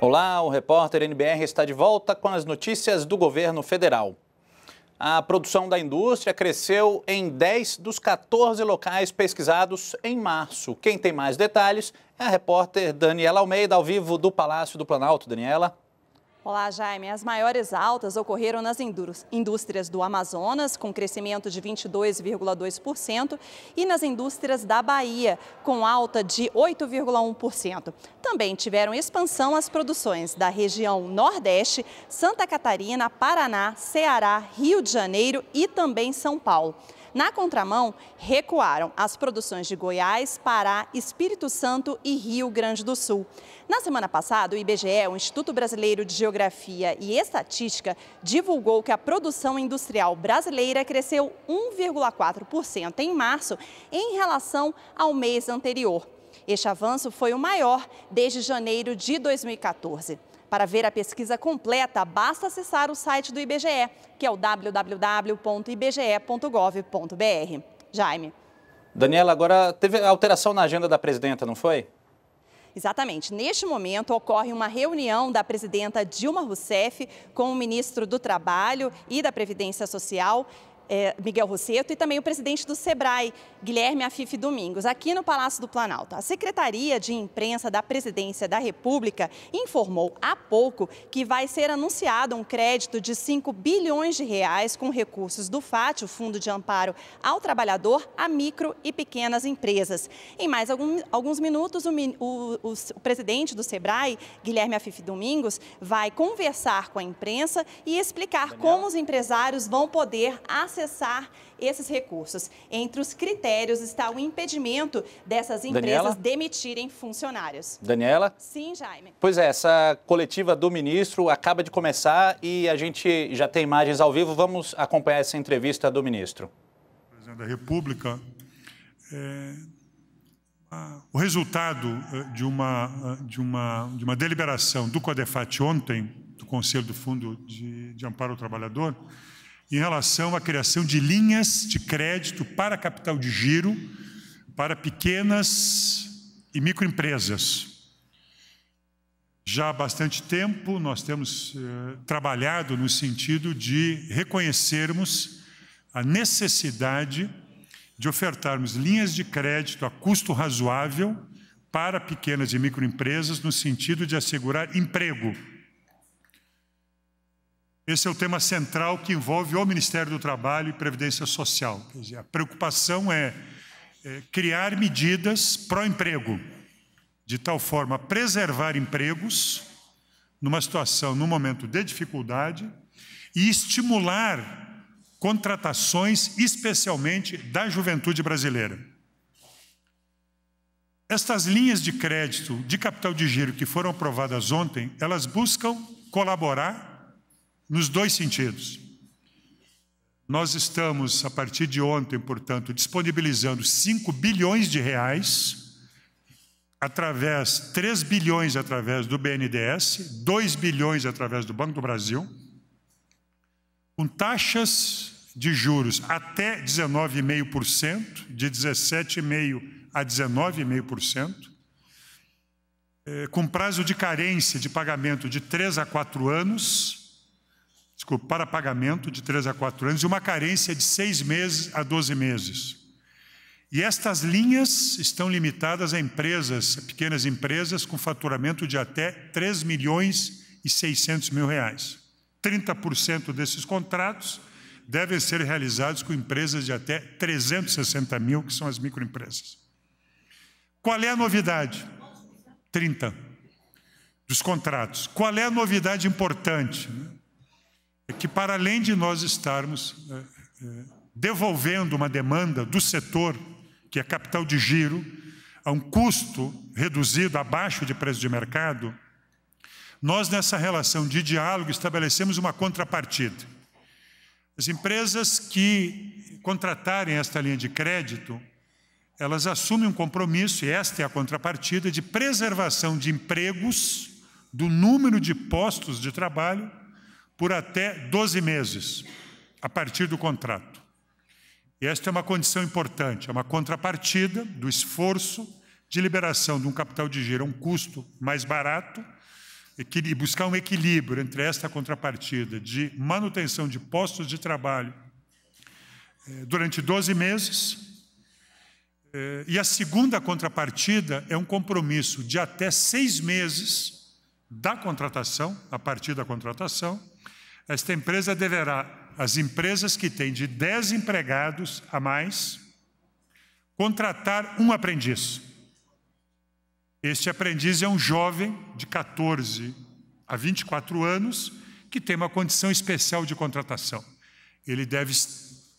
Olá, o repórter NBR está de volta com as notícias do governo federal. A produção da indústria cresceu em 10 dos 14 locais pesquisados em março. Quem tem mais detalhes é a repórter Daniela Almeida, ao vivo do Palácio do Planalto. Daniela. Olá, Jaime. As maiores altas ocorreram nas indústrias do Amazonas, com crescimento de 22,2%, e nas indústrias da Bahia, com alta de 8,1%. Também tiveram expansão as produções da região Nordeste, Santa Catarina, Paraná, Ceará, Rio de Janeiro e também São Paulo. Na contramão, recuaram as produções de Goiás, Pará, Espírito Santo e Rio Grande do Sul. Na semana passada, o IBGE, o Instituto Brasileiro de Geografia e Estatística, divulgou que a produção industrial brasileira cresceu 1,4% em março em relação ao mês anterior. Este avanço foi o maior desde janeiro de 2014. Para ver a pesquisa completa, basta acessar o site do IBGE, que é o www.ibge.gov.br. Jaime. Daniela, agora teve alteração na agenda da presidenta, não foi? Exatamente. Neste momento ocorre uma reunião da presidenta Dilma Rousseff com o ministro do Trabalho e da Previdência Social é, Miguel Rosseto e também o presidente do SEBRAE, Guilherme Afife Domingos, aqui no Palácio do Planalto. A Secretaria de Imprensa da Presidência da República informou há pouco que vai ser anunciado um crédito de 5 bilhões de reais com recursos do FAT, o Fundo de Amparo ao Trabalhador, a micro e pequenas empresas. Em mais algum, alguns minutos, o, o, o, o presidente do SEBRAE, Guilherme Afife Domingos, vai conversar com a imprensa e explicar Daniel. como os empresários vão poder acessar acessar esses recursos. Entre os critérios está o impedimento dessas empresas Daniela? demitirem funcionários. Daniela? Sim, Jaime. Pois é, essa coletiva do ministro acaba de começar e a gente já tem imagens ao vivo. Vamos acompanhar essa entrevista do ministro. Presidente da República, é, a, o resultado é, de uma, de, uma, de uma deliberação do CODEFAT ontem, do Conselho do Fundo de, de Amparo ao Trabalhador, em relação à criação de linhas de crédito para capital de giro para pequenas e microempresas. Já há bastante tempo nós temos eh, trabalhado no sentido de reconhecermos a necessidade de ofertarmos linhas de crédito a custo razoável para pequenas e microempresas no sentido de assegurar emprego esse é o tema central que envolve o Ministério do Trabalho e Previdência Social. Quer dizer, a preocupação é, é criar medidas pró-emprego, de tal forma a preservar empregos numa situação, num momento de dificuldade e estimular contratações, especialmente da juventude brasileira. Estas linhas de crédito de capital de giro que foram aprovadas ontem, elas buscam colaborar nos dois sentidos. Nós estamos, a partir de ontem, portanto, disponibilizando 5 bilhões de reais, através, 3 bilhões através do BNDES, 2 bilhões através do Banco do Brasil, com taxas de juros até 19,5%, de 17,5% a 19,5%, eh, com prazo de carência de pagamento de 3 a 4 anos, desculpa, para pagamento de 3 a 4 anos e uma carência de 6 meses a 12 meses. E estas linhas estão limitadas a empresas, a pequenas empresas com faturamento de até 3 milhões e 600 mil reais. 30% desses contratos devem ser realizados com empresas de até 360 mil, que são as microempresas. Qual é a novidade? 30 dos contratos. Qual é a novidade importante? É que, para além de nós estarmos é, é, devolvendo uma demanda do setor, que é capital de giro, a um custo reduzido abaixo de preço de mercado, nós, nessa relação de diálogo, estabelecemos uma contrapartida. As empresas que contratarem esta linha de crédito, elas assumem um compromisso, e esta é a contrapartida, de preservação de empregos, do número de postos de trabalho por até 12 meses, a partir do contrato. E esta é uma condição importante, é uma contrapartida do esforço de liberação de um capital de giro a um custo mais barato, e buscar um equilíbrio entre esta contrapartida de manutenção de postos de trabalho eh, durante 12 meses. Eh, e a segunda contrapartida é um compromisso de até seis meses da contratação, a partir da contratação, esta empresa deverá, as empresas que têm de 10 empregados a mais, contratar um aprendiz. Este aprendiz é um jovem de 14 a 24 anos que tem uma condição especial de contratação. Ele deve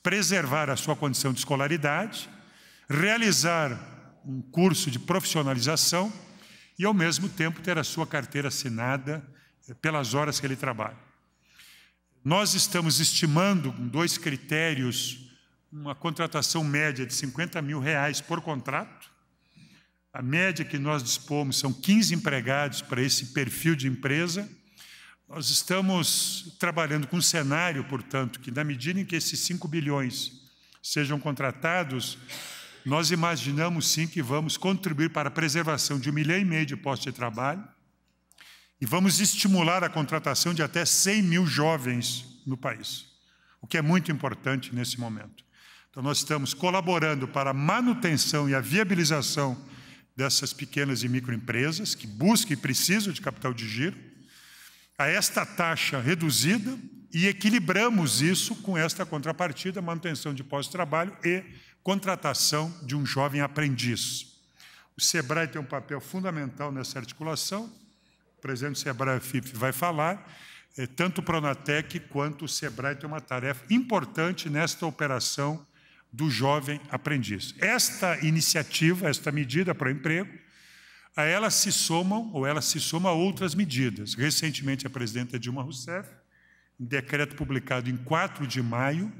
preservar a sua condição de escolaridade, realizar um curso de profissionalização e, ao mesmo tempo, ter a sua carteira assinada eh, pelas horas que ele trabalha. Nós estamos estimando, com dois critérios, uma contratação média de 50 mil reais por contrato. A média que nós dispomos são 15 empregados para esse perfil de empresa. Nós estamos trabalhando com um cenário, portanto, que na medida em que esses 5 bilhões sejam contratados, nós imaginamos sim que vamos contribuir para a preservação de um milhão e meio de postos de trabalho, e vamos estimular a contratação de até 100 mil jovens no país, o que é muito importante nesse momento. Então, nós estamos colaborando para a manutenção e a viabilização dessas pequenas e microempresas que buscam e precisam de capital de giro, a esta taxa reduzida e equilibramos isso com esta contrapartida, manutenção de pós-trabalho e contratação de um jovem aprendiz. O SEBRAE tem um papel fundamental nessa articulação presidente do Sebrae FIP vai falar, eh, tanto o Pronatec quanto o Sebrae tem uma tarefa importante nesta operação do jovem aprendiz. Esta iniciativa, esta medida para o emprego, a ela se somam ou ela se soma outras medidas. Recentemente, a presidenta Dilma Rousseff, em decreto publicado em 4 de maio,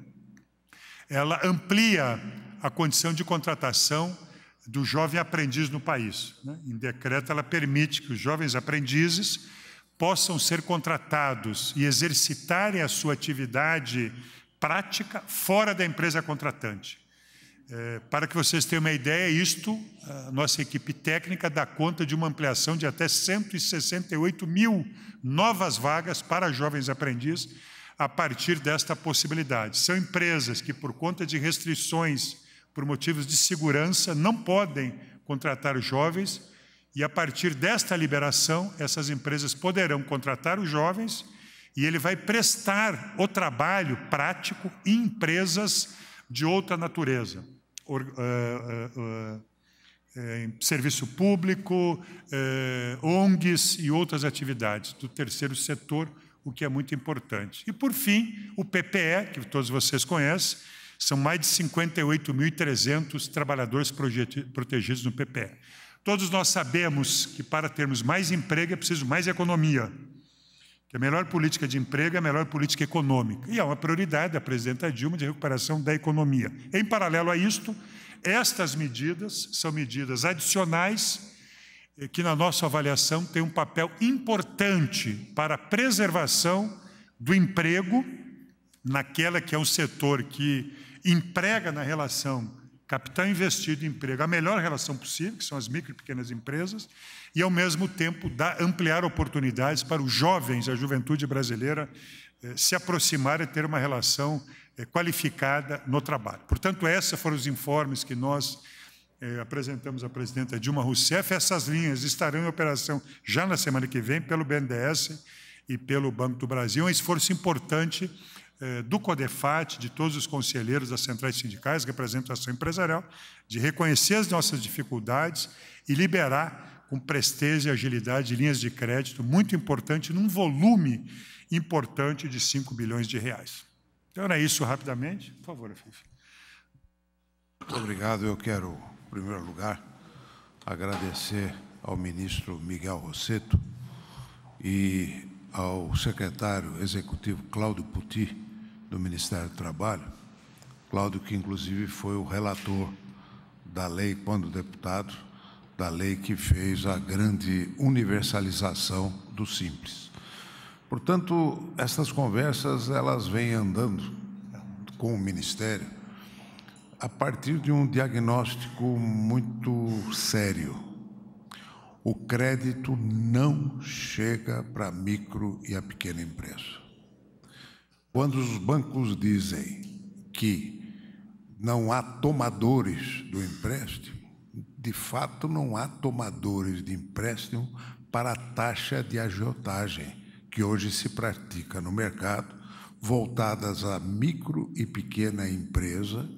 ela amplia a condição de contratação do jovem aprendiz no país. Né? Em decreto, ela permite que os jovens aprendizes possam ser contratados e exercitarem a sua atividade prática fora da empresa contratante. É, para que vocês tenham uma ideia, isto, a nossa equipe técnica dá conta de uma ampliação de até 168 mil novas vagas para jovens aprendizes a partir desta possibilidade. São empresas que, por conta de restrições por motivos de segurança, não podem contratar jovens, e a partir desta liberação, essas empresas poderão contratar os jovens e ele vai prestar o trabalho prático em empresas de outra natureza. Or, uh, uh, uh, serviço público, eh, ONGs e outras atividades do terceiro setor, o que é muito importante. E, por fim, o PPE, que todos vocês conhecem, são mais de 58.300 trabalhadores protegidos no PPE. Todos nós sabemos que para termos mais emprego é preciso mais economia. Que a melhor política de emprego é a melhor política econômica. E é uma prioridade da presidenta Dilma de recuperação da economia. Em paralelo a isto, estas medidas são medidas adicionais eh, que, na nossa avaliação, têm um papel importante para a preservação do emprego naquela que é um setor que emprega na relação capital investido e emprego a melhor relação possível, que são as micro e pequenas empresas, e ao mesmo tempo dá, ampliar oportunidades para os jovens, a juventude brasileira, eh, se aproximar e ter uma relação eh, qualificada no trabalho. Portanto, esses foram os informes que nós eh, apresentamos à presidenta Dilma Rousseff. Essas linhas estarão em operação já na semana que vem pelo BNDES e pelo Banco do Brasil. É um esforço importante eh, do CODEFAT, de todos os conselheiros das centrais sindicais, representação empresarial, de reconhecer as nossas dificuldades e liberar com presteza e agilidade linhas de crédito muito importante, num volume importante de 5 bilhões de reais. Então era isso rapidamente. Por favor, Afife. Muito obrigado. Eu quero, em primeiro lugar, agradecer ao ministro Miguel Rosseto e ao secretário executivo Cláudio Puti do Ministério do Trabalho, Cláudio, que inclusive foi o relator da lei, quando deputado, da lei que fez a grande universalização do Simples. Portanto, essas conversas elas vêm andando com o Ministério a partir de um diagnóstico muito sério. O crédito não chega para a micro e a pequena empresa. Quando os bancos dizem que não há tomadores do empréstimo, de fato não há tomadores de empréstimo para a taxa de agiotagem que hoje se pratica no mercado, voltadas à micro e pequena empresa,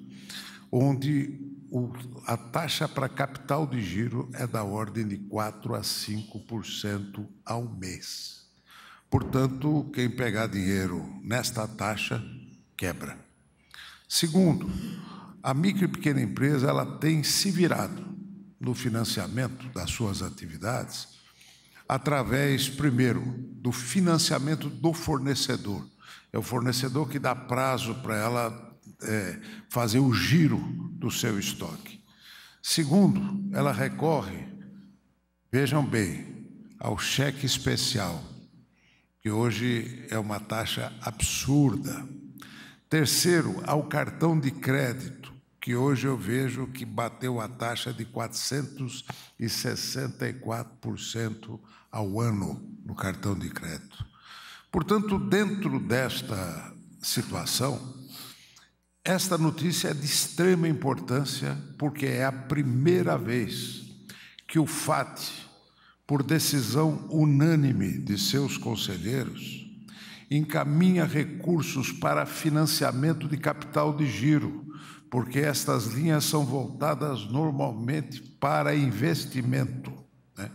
onde o, a taxa para capital de giro é da ordem de 4 a 5% ao mês. Portanto, quem pegar dinheiro nesta taxa quebra. Segundo, a micro e pequena empresa ela tem se virado no financiamento das suas atividades através, primeiro, do financiamento do fornecedor. É o fornecedor que dá prazo para ela é, fazer o giro do seu estoque. Segundo, ela recorre, vejam bem, ao cheque especial que hoje é uma taxa absurda. Terceiro, ao cartão de crédito, que hoje eu vejo que bateu a taxa de 464% ao ano no cartão de crédito. Portanto, dentro desta situação, esta notícia é de extrema importância porque é a primeira vez que o FATE por decisão unânime de seus conselheiros, encaminha recursos para financiamento de capital de giro, porque estas linhas são voltadas normalmente para investimento, né?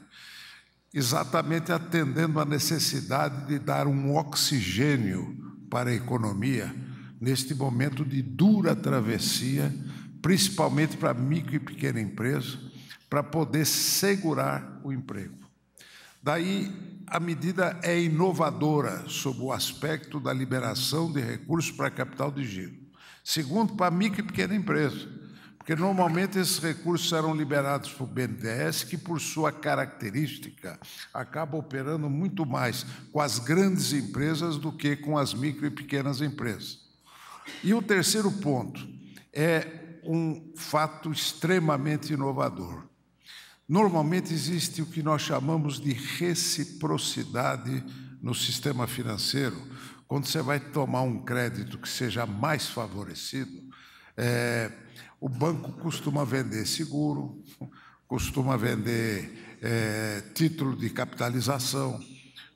exatamente atendendo à necessidade de dar um oxigênio para a economia neste momento de dura travessia, principalmente para micro e pequena empresa para poder segurar o emprego. Daí, a medida é inovadora sob o aspecto da liberação de recursos para capital de giro. Segundo, para micro e pequena empresa, porque normalmente esses recursos eram liberados para o BNDES, que por sua característica acaba operando muito mais com as grandes empresas do que com as micro e pequenas empresas. E o terceiro ponto é um fato extremamente inovador Normalmente existe o que nós chamamos de reciprocidade no sistema financeiro. Quando você vai tomar um crédito que seja mais favorecido, é, o banco costuma vender seguro, costuma vender é, título de capitalização,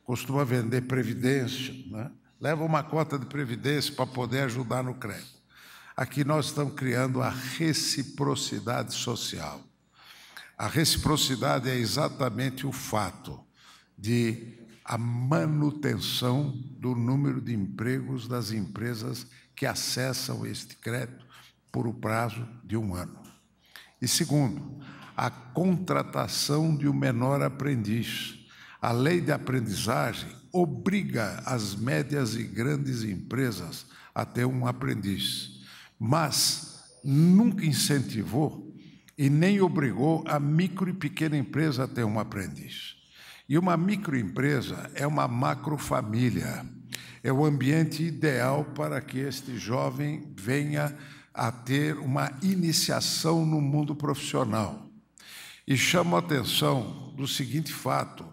costuma vender previdência, né? leva uma cota de previdência para poder ajudar no crédito. Aqui nós estamos criando a reciprocidade social. A reciprocidade é exatamente o fato de a manutenção do número de empregos das empresas que acessam este crédito por o prazo de um ano. E segundo, a contratação de um menor aprendiz. A lei de aprendizagem obriga as médias e grandes empresas a ter um aprendiz, mas nunca incentivou e nem obrigou a micro e pequena empresa a ter um aprendiz. E uma microempresa é uma macrofamília, é o ambiente ideal para que este jovem venha a ter uma iniciação no mundo profissional. E chamo a atenção do seguinte fato: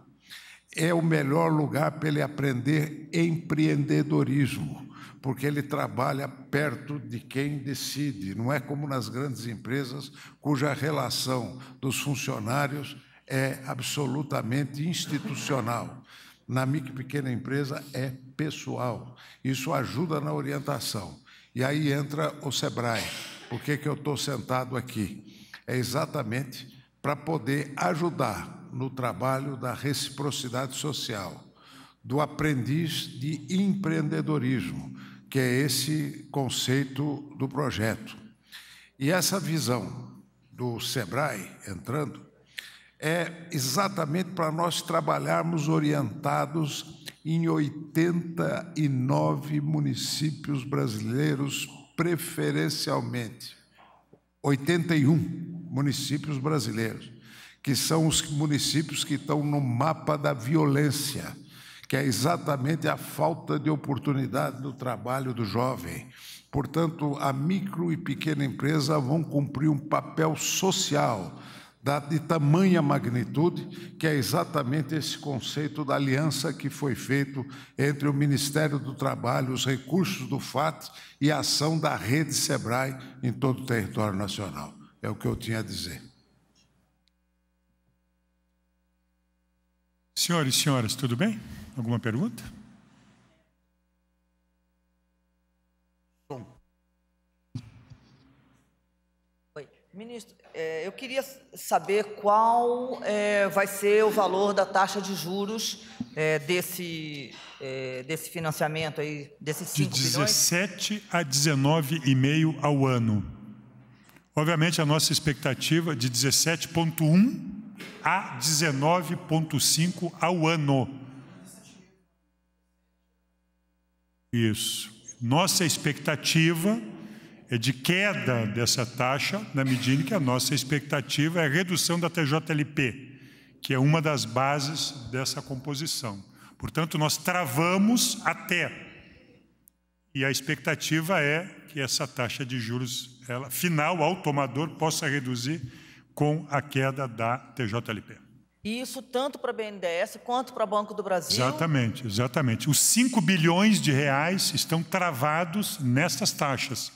é o melhor lugar para ele aprender empreendedorismo porque ele trabalha perto de quem decide, não é como nas grandes empresas, cuja relação dos funcionários é absolutamente institucional. Na micro pequena empresa é pessoal. Isso ajuda na orientação. E aí entra o SEBRAE. Por que, que eu estou sentado aqui? É exatamente para poder ajudar no trabalho da reciprocidade social, do aprendiz de empreendedorismo que é esse conceito do projeto. E essa visão do SEBRAE entrando é exatamente para nós trabalharmos orientados em 89 municípios brasileiros, preferencialmente. 81 municípios brasileiros, que são os municípios que estão no mapa da violência que é exatamente a falta de oportunidade no trabalho do jovem. Portanto, a micro e pequena empresa vão cumprir um papel social de tamanha magnitude, que é exatamente esse conceito da aliança que foi feito entre o Ministério do Trabalho, os recursos do FAT e a ação da rede SEBRAE em todo o território nacional. É o que eu tinha a dizer. Senhores e senhoras, tudo bem? Alguma pergunta? Bom. Oi. Ministro, é, eu queria saber qual é, vai ser o valor da taxa de juros é, desse, é, desse financiamento aí, desses 5 De 17 bilhões? a 19,5 ao ano. Obviamente, a nossa expectativa é de 17,1 a 19,5 ao ano. Isso. Nossa expectativa é de queda dessa taxa, na medida em que a nossa expectativa é a redução da TJLP, que é uma das bases dessa composição. Portanto, nós travamos até. E a expectativa é que essa taxa de juros ela, final ao tomador possa reduzir com a queda da TJLP. E isso tanto para a BNDES quanto para o Banco do Brasil? Exatamente, exatamente. Os 5 bilhões de reais estão travados nessas taxas.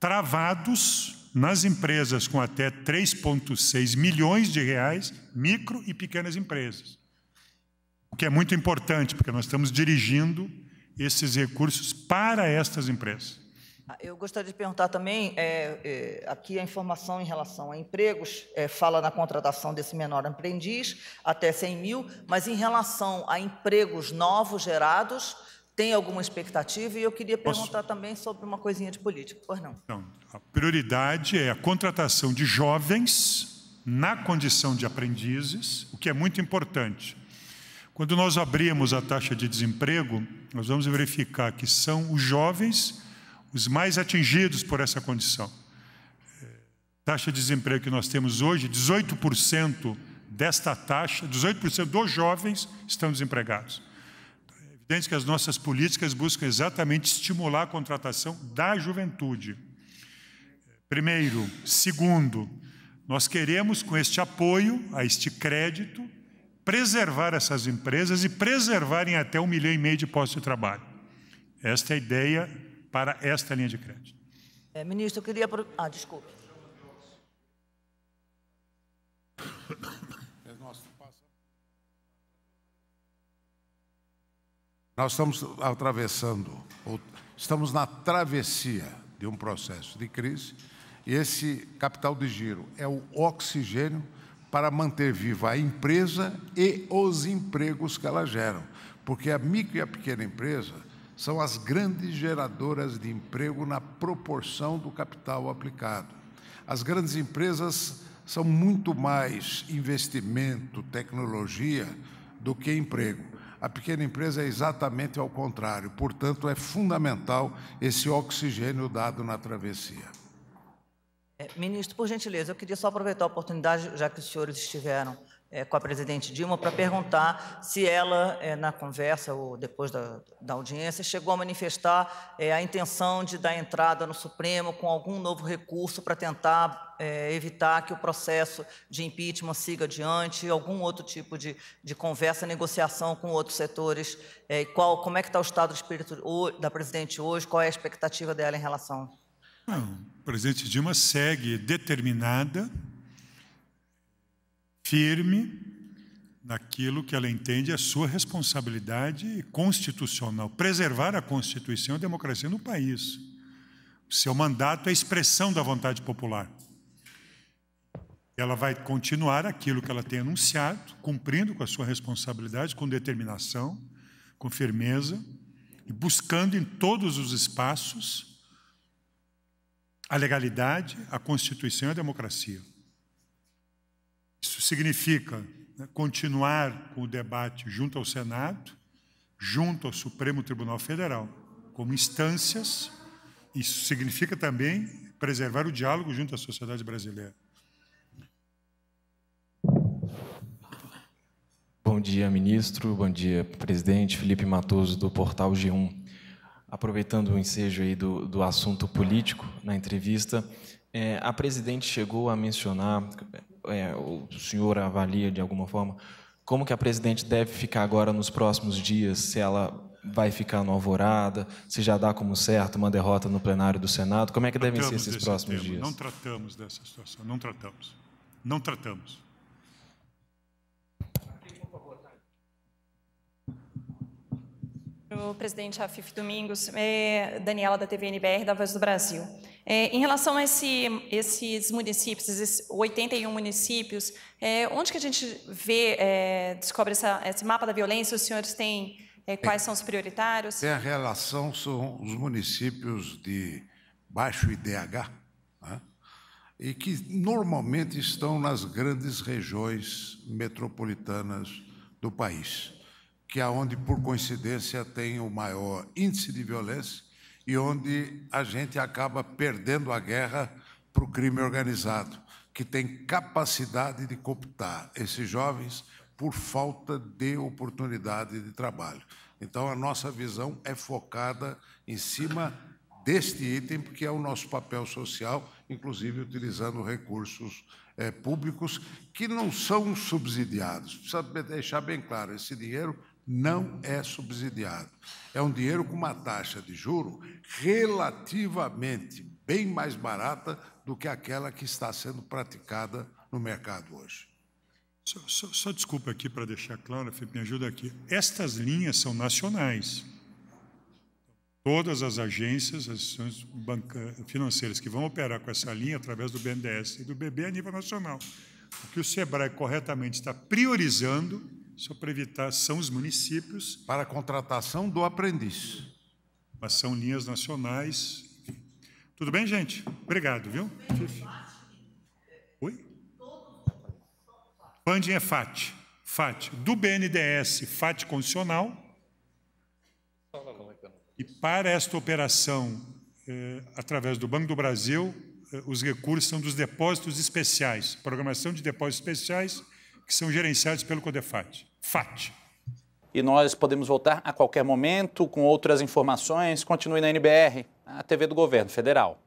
Travados nas empresas com até 3,6 milhões de reais, micro e pequenas empresas. O que é muito importante, porque nós estamos dirigindo esses recursos para estas empresas. Ah, eu gostaria de perguntar também, é, é, aqui a informação em relação a empregos, é, fala na contratação desse menor aprendiz, até 100 mil, mas em relação a empregos novos gerados, tem alguma expectativa? E eu queria perguntar Posso? também sobre uma coisinha de política, pois não. não. A prioridade é a contratação de jovens na condição de aprendizes, o que é muito importante. Quando nós abrimos a taxa de desemprego, nós vamos verificar que são os jovens os mais atingidos por essa condição. É, taxa de desemprego que nós temos hoje, 18% desta taxa, 18% dos jovens estão desempregados. Então, é evidente que as nossas políticas buscam exatamente estimular a contratação da juventude. Primeiro. Segundo, nós queremos, com este apoio, a este crédito, preservar essas empresas e preservarem até um milhão e meio de postos de trabalho. Esta é a ideia para esta linha de crédito. É, ministro, eu queria. Ah, desculpe. Nós estamos atravessando, estamos na travessia de um processo de crise, e esse capital de giro é o oxigênio para manter viva a empresa e os empregos que ela gera. Porque a micro e a pequena empresa são as grandes geradoras de emprego na proporção do capital aplicado. As grandes empresas são muito mais investimento, tecnologia, do que emprego. A pequena empresa é exatamente ao contrário, portanto, é fundamental esse oxigênio dado na travessia. É, ministro, por gentileza, eu queria só aproveitar a oportunidade, já que os senhores estiveram é, com a presidente Dilma para perguntar se ela, é, na conversa ou depois da, da audiência, chegou a manifestar é, a intenção de dar entrada no Supremo com algum novo recurso para tentar é, evitar que o processo de impeachment siga adiante, algum outro tipo de, de conversa, negociação com outros setores. É, qual, como é que está o estado de espírito da presidente hoje? Qual é a expectativa dela em relação? Não, a presidente Dilma segue determinada firme naquilo que ela entende é sua responsabilidade constitucional preservar a Constituição e a democracia no país. Seu mandato é a expressão da vontade popular. Ela vai continuar aquilo que ela tem anunciado, cumprindo com a sua responsabilidade, com determinação, com firmeza, e buscando em todos os espaços a legalidade, a Constituição e a democracia. Isso significa né, continuar com o debate junto ao Senado, junto ao Supremo Tribunal Federal, como instâncias. Isso significa também preservar o diálogo junto à sociedade brasileira. Bom dia, ministro. Bom dia, presidente. Felipe Matoso, do Portal G1. Aproveitando o ensejo aí do, do assunto político na entrevista, é, a presidente chegou a mencionar é, o senhor avalia de alguma forma como que a presidente deve ficar agora nos próximos dias, se ela vai ficar no Alvorada, se já dá como certo uma derrota no plenário do Senado, como é que tratamos devem ser esses próximos tema. dias? Não tratamos dessa situação, não tratamos. Não tratamos. O presidente Afif Domingos, é Daniela da TVNBR, da Voz do Brasil. É, em relação a esse, esses municípios, esses 81 municípios, é, onde que a gente vê, é, descobre essa, esse mapa da violência? Os senhores têm é, quais são os prioritários? Tem a relação são os municípios de baixo IDH, né, e que normalmente estão nas grandes regiões metropolitanas do país, que é onde, por coincidência, tem o maior índice de violência e onde a gente acaba perdendo a guerra para o crime organizado, que tem capacidade de cooptar esses jovens por falta de oportunidade de trabalho. Então, a nossa visão é focada em cima deste item, porque é o nosso papel social, inclusive utilizando recursos é, públicos que não são subsidiados. Precisa deixar bem claro: esse dinheiro não é subsidiado. É um dinheiro com uma taxa de juro relativamente bem mais barata do que aquela que está sendo praticada no mercado hoje. Só, só, só desculpa aqui para deixar claro, Felipe, me ajuda aqui. Estas linhas são nacionais. Todas as agências, as agências financeiras que vão operar com essa linha através do BNDES e do BB a nível nacional. O que o SEBRAE corretamente está priorizando só para evitar, são os municípios. Para a contratação do aprendiz. Mas são linhas nacionais. Tudo bem, gente? Obrigado, viu? Oi? Funding é FAT. FAT. Do BNDES, FAT condicional. E para esta operação, eh, através do Banco do Brasil, eh, os recursos são dos depósitos especiais, programação de depósitos especiais que são gerenciados pelo CODEFAT. FAT. E nós podemos voltar a qualquer momento com outras informações. Continue na NBR, a TV do Governo Federal.